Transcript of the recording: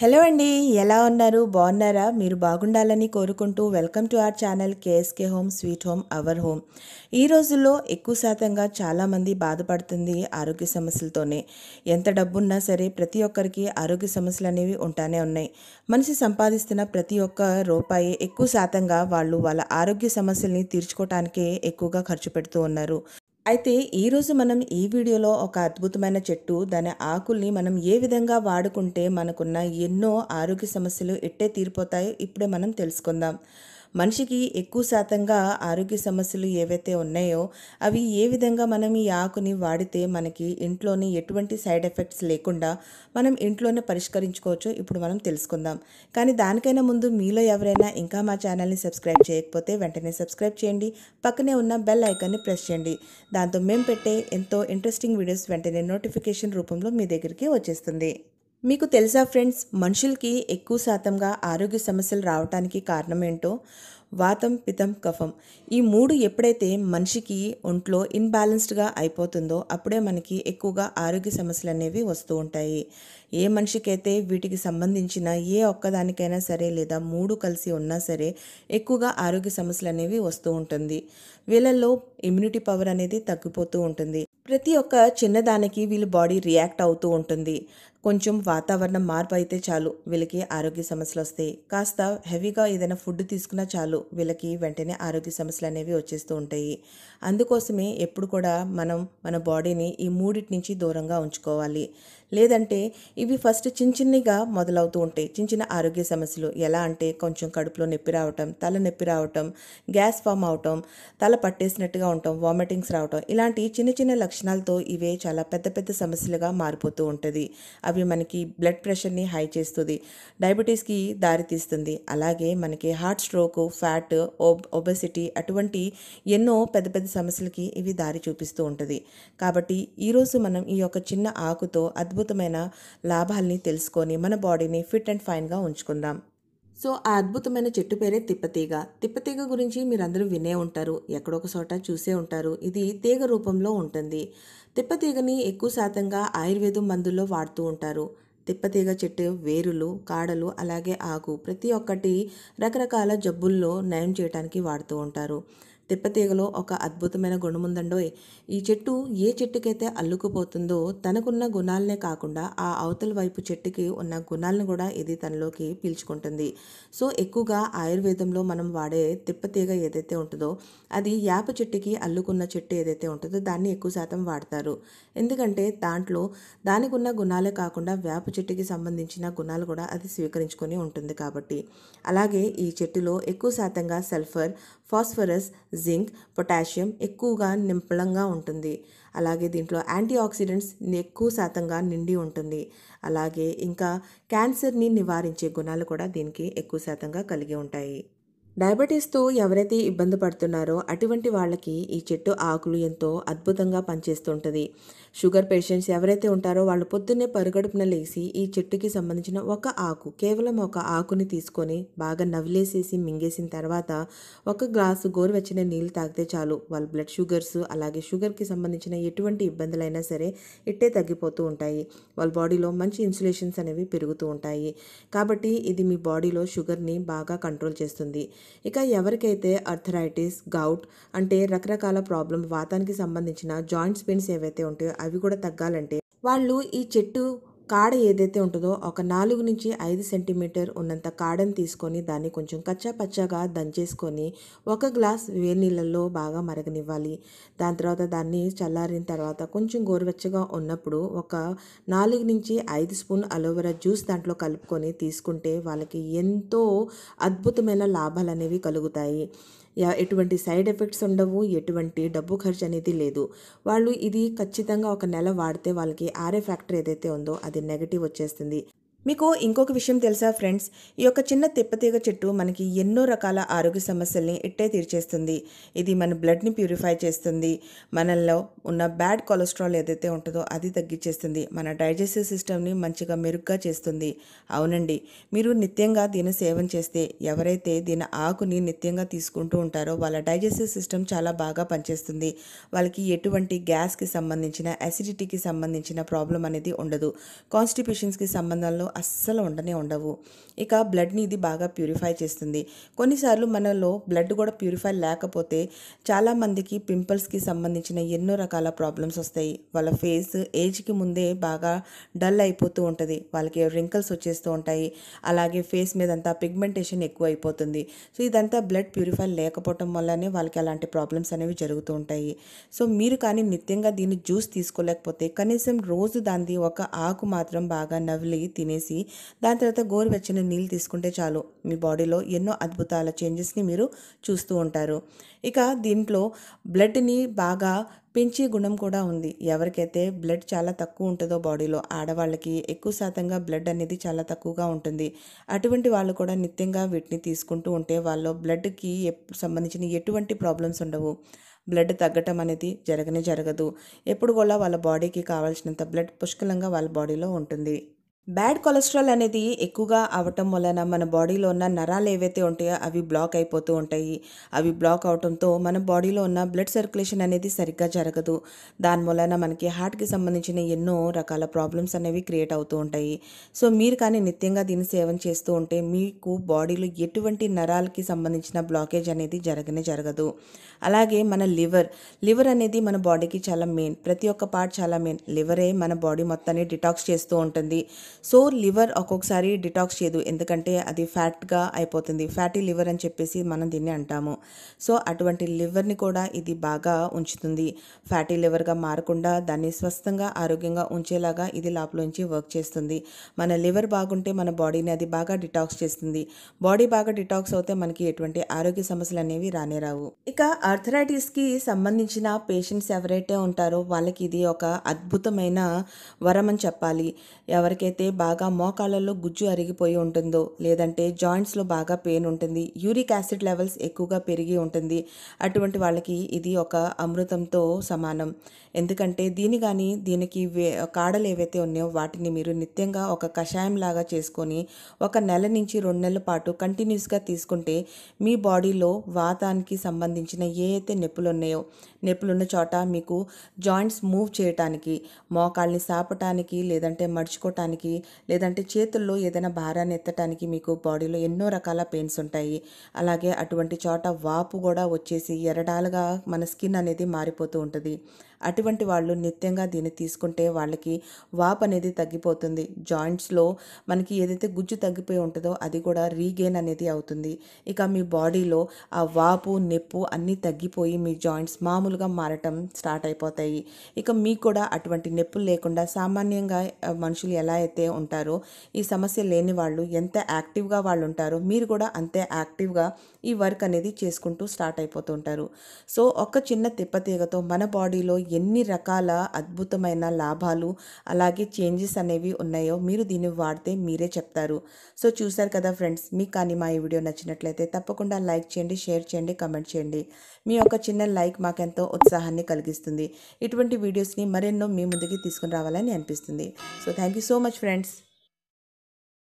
hello అండి ఎలా ఉన్నారు బాగున్నారా మీరు బాగుండాలని కోరుకుంటూ welcome to our channel KSK home sweet home our home ఈ రోజుల్లో ఎక్కువ శాతంగా చాలామంది బాధపడుతుంది ఆరోగ్య సమస్యలతోనే ఎంత డబ్బున్నా సరే ప్రతి ఒక్కరికి ఆరోగ్య సమస్యలు అనేవి ఉంటానే ఉన్నాయి మనిషి సంపాదిస్తున్న ప్రతి ఒక్క రూపాయి ఎక్కువ శాతంగా వాళ్ళు వాళ్ళ ఆరోగ్య సమస్యల్ని తీర్చుకోవటానికే ఎక్కువగా ఖర్చు పెడుతూ ఉన్నారు అయితే ఈరోజు మనం ఈ వీడియోలో ఒక అద్భుతమైన చెట్టు దాని ఆకుల్ని మనం ఏ విధంగా వాడుకుంటే మనకున్న ఎన్నో ఆరోగ్య సమస్యలు ఎట్టే తీరిపోతాయో ఇప్పుడే మనం తెలుసుకుందాం మనిషికి ఎక్కువ శాతంగా ఆరోగ్య సమస్యలు ఏవైతే ఉన్నాయో అవి ఏ విధంగా మనం ఈ ఆకుని వాడితే మనకి ఇంట్లోని ఎటువంటి సైడ్ ఎఫెక్ట్స్ లేకుండా మనం ఇంట్లోనే పరిష్కరించుకోవచ్చో ఇప్పుడు మనం తెలుసుకుందాం కానీ దానికైనా ముందు మీలో ఎవరైనా ఇంకా మా ఛానల్ని సబ్స్క్రైబ్ చేయకపోతే వెంటనే సబ్స్క్రైబ్ చేయండి పక్కనే ఉన్న బెల్ ఐకాన్ని ప్రెస్ చేయండి దాంతో మేము పెట్టే ఎంతో ఇంట్రెస్టింగ్ వీడియోస్ వెంటనే నోటిఫికేషన్ రూపంలో మీ దగ్గరికి వచ్చేస్తుంది మీకు తెలుసా ఫ్రెండ్స్ మనుషులకి ఎక్కువ శాతంగా ఆరోగ్య సమస్యలు రావడానికి కారణం ఏంటో వాతం పితం కఫం ఈ మూడు ఎప్పుడైతే మనిషికి ఒంట్లో ఇన్బ్యాలెన్స్డ్గా అయిపోతుందో అప్పుడే మనకి ఎక్కువగా ఆరోగ్య సమస్యలు అనేవి వస్తూ ఉంటాయి ఏ మనిషికైతే వీటికి సంబంధించిన ఏ ఒక్కదానికైనా సరే లేదా మూడు కలిసి ఉన్నా సరే ఎక్కువగా ఆరోగ్య సమస్యలు అనేవి వస్తూ ఉంటుంది వీళ్ళల్లో ఇమ్యూనిటీ పవర్ అనేది తగ్గిపోతూ ఉంటుంది ప్రతి ఒక్క చిన్నదానికి వీళ్ళ బాడీ రియాక్ట్ అవుతూ ఉంటుంది కొంచెం వాతావరణం మార్పు అయితే చాలు వీళ్ళకి ఆరోగ్య సమస్యలు వస్తాయి కాస్త హెవీగా ఏదైనా ఫుడ్ తీసుకున్నా చాలు వీళ్ళకి వెంటనే ఆరోగ్య సమస్యలు అనేవి వచ్చేస్తూ ఉంటాయి అందుకోసమే ఎప్పుడు కూడా మనం మన బాడీని ఈ మూడిటి నుంచి దూరంగా ఉంచుకోవాలి లేదంటే ఇవి ఫస్ట్ చిన్న చిన్నగా మొదలవుతూ ఉంటాయి చిన్న చిన్న ఆరోగ్య సమస్యలు ఎలా అంటే కొంచెం కడుపులో నొప్పి రావటం తల నొప్పి రావటం గ్యాస్ ఫామ్ అవటం తల పట్టేసినట్టుగా ఉండటం వామిటింగ్స్ రావటం ఇలాంటి చిన్న చిన్న లక్షణాలతో ఇవే చాలా పెద్ద పెద్ద సమస్యలుగా మారిపోతూ ఉంటుంది అవి మనకి బ్లడ్ ప్రెషర్ని హై చేస్తుంది డయాబెటీస్కి దారితీస్తుంది అలాగే మనకి హార్ట్ స్ట్రోక్ ఫ్యాట్ ఒబెసిటీ అటువంటి ఎన్నో పెద్ద పెద్ద సమస్యలకి ఇవి దారి చూపిస్తూ ఉంటుంది కాబట్టి ఈరోజు మనం ఈ యొక్క చిన్న ఆకుతో అద్భుతమైన లాభాల్ని తెలుసుకొని మన బాడీని ఫిట్ అండ్ ఫైన్గా ఉంచుకుందాం సో ఆ అద్భుతమైన చెట్టు పేరే తిప్పతీగ తిప్పతీగ గురించి మీరందరూ వినే ఉంటారు ఎక్కడొక చోట చూసే ఉంటారు ఇది తీగ రూపంలో ఉంటుంది తిప్పతీగని ఎక్కువ శాతంగా ఆయుర్వేదం మందుల్లో వాడుతూ ఉంటారు తిప్పతీగ చెట్టు వేరులు కాడలు అలాగే ఆకు ప్రతి ఒక్కటి రకరకాల జబ్బుల్లో నయం చేయడానికి వాడుతూ ఉంటారు తిప్పతీగలో ఒక అద్భుతమైన గుణముందండోయ్ ఈ చెట్టు ఏ చెట్టుకైతే అల్లుకుపోతుందో తనకున్న గుణాలనే కాకుండా ఆ అవతల వైపు చెట్టుకి ఉన్న గుణాలను కూడా ఇది తనలోకి పీల్చుకుంటుంది సో ఎక్కువగా ఆయుర్వేదంలో మనం వాడే తిప్పతీగ ఏదైతే ఉంటుందో అది యాప చెట్టుకి అల్లుకున్న చెట్టు ఏదైతే ఉంటుందో దాన్ని ఎక్కువ శాతం వాడతారు ఎందుకంటే దాంట్లో దానికి ఉన్న గుణాలే కాకుండా వేప చెట్టుకి సంబంధించిన గుణాలు కూడా అది స్వీకరించుకొని ఉంటుంది కాబట్టి అలాగే ఈ చెట్టులో ఎక్కువ శాతంగా సల్ఫర్ ఫాస్ఫరస్ జింక్ పొటాషియం ఎక్కువగా నింపలంగా ఉంటుంది అలాగే దీంట్లో యాంటీ ఆక్సిడెంట్స్ ఎక్కువ శాతంగా నిండి ఉంటుంది అలాగే ఇంకా క్యాన్సర్ని నివారించే గుణాలు కూడా దీనికి ఎక్కువ శాతంగా కలిగి ఉంటాయి డయాబెటీస్తో ఎవరైతే ఇబ్బంది పడుతున్నారో అటువంటి వాళ్ళకి ఈ చెట్టు ఆకులు ఎంతో అద్భుతంగా పనిచేస్తుంటుంది షుగర్ పేషెంట్స్ ఎవరైతే ఉంటారో వాళ్ళు పొద్దున్నే పరుగడుపున లేసి ఈ చెట్టుకి సంబంధించిన ఒక ఆకు కేవలం ఒక ఆకుని తీసుకొని బాగా నవ్విలేసేసి మింగేసిన తర్వాత ఒక గ్లాసు గోరువెచ్చని నీళ్ళు తాగితే చాలు వాళ్ళ బ్లడ్ షుగర్స్ అలాగే షుగర్కి సంబంధించిన ఎటువంటి ఇబ్బందులైనా సరే ఇట్టే తగ్గిపోతూ ఉంటాయి వాళ్ళ బాడీలో మంచి ఇన్సులేషన్స్ అనేవి పెరుగుతూ ఉంటాయి కాబట్టి ఇది మీ బాడీలో షుగర్ని బాగా కంట్రోల్ చేస్తుంది ఇక ఎవరికైతే అర్థరైటిస్ గౌట్ అంటే రకరకాల ప్రాబ్లం వాతానికి సంబంధించిన జాయింట్స్ పెయిన్స్ ఏవైతే ఉంటాయో అవి కూడా తగ్గాలంటే వాళ్ళు ఈ చెట్టు కాడ ఏదైతే ఉంటుందో ఒక నాలుగు నుంచి ఐదు సెంటీమీటర్ ఉన్నంత కాడను తీసుకొని దాన్ని కొంచెం పచ్చగా దంచేసుకొని ఒక గ్లాస్ వేడి నీళ్ళల్లో బాగా మరగనివ్వాలి దాని తర్వాత దాన్ని చల్లారిన తర్వాత కొంచెం గోరువెచ్చగా ఉన్నప్పుడు ఒక నాలుగు నుంచి ఐదు స్పూన్ అలోవెరా జ్యూస్ దాంట్లో కలుపుకొని తీసుకుంటే వాళ్ళకి ఎంతో అద్భుతమైన లాభాలు అనేవి కలుగుతాయి ఎటువంటి సైడ్ ఎఫెక్ట్స్ ఉండవు ఎటువంటి డబ్బు ఖర్చు అనేది లేదు వాళ్ళు ఇది ఖచ్చితంగా ఒక నెల వాడితే వాళ్ళకి ఆర్ఏ ఫ్యాక్టర్ ఏదైతే ఉందో అది నెగటివ్ వచ్చేస్తుంది మీకు ఇంకొక విషయం తెలుసా ఫ్రెండ్స్ ఈ యొక్క చిన్న తిప్పతీగ చెట్టు మనకి ఎన్నో రకాల ఆరోగ్య సమస్యల్ని ఇట్టే తీర్చేస్తుంది ఇది మన బ్లడ్ని ప్యూరిఫై చేస్తుంది మనల్లో ఉన్న బ్యాడ్ కొలెస్ట్రాల్ ఏదైతే ఉంటుందో అది తగ్గించేస్తుంది మన డైజెస్టివ్ సిస్టమ్ని మంచిగా మెరుగ్గా చేస్తుంది అవునండి మీరు నిత్యంగా దీన్ని సేవన చేస్తే ఎవరైతే దీని ఆకుని నిత్యంగా తీసుకుంటూ ఉంటారో వాళ్ళ డైజెస్టివ్ సిస్టమ్ చాలా బాగా పనిచేస్తుంది వాళ్ళకి ఎటువంటి గ్యాస్కి సంబంధించిన అసిడిటీకి సంబంధించిన ప్రాబ్లం అనేది ఉండదు కాన్స్టిపేషన్స్కి సంబంధంలో అస్సలు ఉండనే ఉండవు ఇక బ్లడ్ని ఇది బాగా ప్యూరిఫై చేస్తుంది కొన్నిసార్లు మనలో బ్లడ్ కూడా ప్యూరిఫై లేకపోతే చాలామందికి పింపుల్స్కి సంబంధించిన ఎన్నో రకాల ప్రాబ్లమ్స్ వస్తాయి వాళ్ళ ఫేస్ ఏజ్కి ముందే బాగా డల్ అయిపోతూ ఉంటుంది వాళ్ళకి రింకిల్స్ వచ్చేస్తూ ఉంటాయి అలాగే ఫేస్ మీదంతా పిగ్మెంటేషన్ ఎక్కువ అయిపోతుంది సో ఇదంతా బ్లడ్ ప్యూరిఫై లేకపోవటం వల్లనే వాళ్ళకి అలాంటి ప్రాబ్లమ్స్ అనేవి జరుగుతూ ఉంటాయి సో మీరు కానీ నిత్యంగా దీన్ని జ్యూస్ తీసుకోలేకపోతే కనీసం రోజు దాన్ని ఒక ఆకు మాత్రం బాగా నవ్లి తినే వేసి దాని తర్వాత గోరువెచ్చని నీళ్ళు తీసుకుంటే చాలు మీ బాడీలో ఎన్నో అద్భుతాల చేంజెస్ని మీరు చూస్తూ ఉంటారు ఇక దీంట్లో బ్లడ్ని బాగా పెంచే గుణం కూడా ఉంది ఎవరికైతే బ్లడ్ చాలా తక్కువ ఉంటుందో బాడీలో ఆడవాళ్ళకి ఎక్కువ శాతంగా బ్లడ్ అనేది చాలా తక్కువగా ఉంటుంది అటువంటి వాళ్ళు కూడా నిత్యంగా వీటిని తీసుకుంటూ ఉంటే వాళ్ళు బ్లడ్కి సంబంధించిన ఎటువంటి ప్రాబ్లమ్స్ ఉండవు బ్లడ్ తగ్గటం అనేది జరగనే జరగదు ఎప్పుడు కూడా వాళ్ళ బాడీకి కావాల్సినంత బ్లడ్ పుష్కలంగా వాళ్ళ బాడీలో ఉంటుంది బ్యాడ్ కొలెస్ట్రాల్ అనేది ఎక్కువగా అవటం వలన మన బాడీలో ఉన్న నరాలు ఏవైతే ఉంటాయో అవి బ్లాక్ అయిపోతూ ఉంటాయి అవి బ్లాక్ అవటంతో మన బాడీలో ఉన్న బ్లడ్ సర్క్యులేషన్ అనేది సరిగ్గా జరగదు దాని వలన మనకి హార్ట్కి సంబంధించిన ఎన్నో రకాల ప్రాబ్లమ్స్ అనేవి క్రియేట్ అవుతూ ఉంటాయి సో మీరు కానీ నిత్యంగా దీన్ని సేవన చేస్తూ ఉంటే మీకు బాడీలో ఎటువంటి నరాలకి సంబంధించిన బ్లాకేజ్ అనేది జరగనే జరగదు అలాగే మన లివర్ లివర్ అనేది మన బాడీకి చాలా మెయిన్ ప్రతి ఒక్క పార్ట్ చాలా మెయిన్ లివరే మన బాడీ మొత్తాన్ని డిటాక్స్ చేస్తూ ఉంటుంది సో లివర్ ఒక్కొక్కసారి డిటాక్స్ చేయదు ఎందుకంటే అది ఫ్యాట్గా అయిపోతుంది ఫ్యాటీ లివర్ అని చెప్పేసి మనం దీన్ని అంటాము సో అటువంటి లివర్ని కూడా ఇది బాగా ఉంచుతుంది ఫ్యాటీ లివర్గా మారకుండా దాన్ని స్వస్థంగా ఆరోగ్యంగా ఉంచేలాగా ఇది లోపలుంచి వర్క్ చేస్తుంది మన లివర్ బాగుంటే మన బాడీని అది బాగా డిటాక్స్ చేస్తుంది బాడీ బాగా డిటాక్స్ అవుతే మనకి ఎటువంటి ఆరోగ్య సమస్యలు అనేవి రానే రావు ఇక ఆర్థరైటిస్కి సంబంధించిన పేషెంట్స్ ఎవరైతే ఉంటారో వాళ్ళకి ఇది ఒక అద్భుతమైన వరం అని చెప్పాలి ఎవరికైతే బాగా మోకాళ్ళల్లో గుజ్జు అరిగిపోయి ఉంటుందో లేదంటే జాయింట్స్లో బాగా పెయిన్ ఉంటుంది యూరిక్ యాసిడ్ లెవెల్స్ ఎక్కువగా పెరిగి ఉంటుంది అటువంటి వాళ్ళకి ఇది ఒక అమృతంతో సమానం ఎందుకంటే దీని కానీ దీనికి వే కాడలు ఏవైతే ఉన్నాయో వాటిని మీరు నిత్యంగా ఒక కషాయం లాగా చేసుకొని ఒక నెల నుంచి రెండు నెలల పాటు కంటిన్యూస్గా తీసుకుంటే మీ బాడీలో వాతానికి సంబంధించిన ఏ అయితే నొప్పులు ఉన్నాయో నొప్పులున్న చోట మీకు జాయింట్స్ మూవ్ చేయటానికి మోకాళ్ళని సాపటానికి లేదంటే మడుచుకోవటానికి ఎత్తడానికి లేదంటే చేతుల్లో ఏదైనా భారాన్ని ఎత్తడానికి మీకు బాడీలో ఎన్నో రకాల పెయిన్స్ ఉంటాయి అలాగే అటువంటి చోట వాపు కూడా వచ్చేసి ఎరడాలుగా మన స్కిన్ అనేది మారిపోతూ ఉంటుంది అటువంటి వాళ్ళు నిత్యంగా దీన్ని తీసుకుంటే వాళ్ళకి వాప్ అనేది తగ్గిపోతుంది జాయింట్స్లో మనకి ఏదైతే గుజ్జు తగ్గిపోయి ఉంటుందో అది కూడా రీగెయిన్ అనేది అవుతుంది ఇక మీ బాడీలో ఆ వాపు నొప్పు అన్నీ తగ్గిపోయి మీ జాయింట్స్ మామూలుగా మారటం స్టార్ట్ అయిపోతాయి ఇక మీకు కూడా అటువంటి నొప్పులు లేకుండా సామాన్యంగా మనుషులు ఎలా అయితే ఉంటారో ఈ సమస్య లేని వాళ్ళు ఎంత యాక్టివ్గా వాళ్ళు ఉంటారో మీరు కూడా అంతే యాక్టివ్గా ఈ వర్క్ అనేది చేసుకుంటూ స్టార్ట్ అయిపోతూ ఉంటారు సో ఒక్క చిన్న తిప్పతీగతో మన బాడీలో ఎన్ని రకాల అద్భుతమైన లాభాలు అలాగే చేంజెస్ అనేవి ఉన్నాయో మీరు దీన్ని వాడితే మీరే చెప్తారు సో చూశారు కదా ఫ్రెండ్స్ మీకు కానీ మా ఈ వీడియో నచ్చినట్లయితే తప్పకుండా లైక్ చేయండి షేర్ చేయండి కమెంట్ చేయండి మీ యొక్క చిన్న లైక్ మాకెంతో ఉత్సాహాన్ని కలిగిస్తుంది ఇటువంటి వీడియోస్ని మరెన్నో మీ ముందుకి తీసుకుని రావాలని అనిపిస్తుంది so thank you so much friends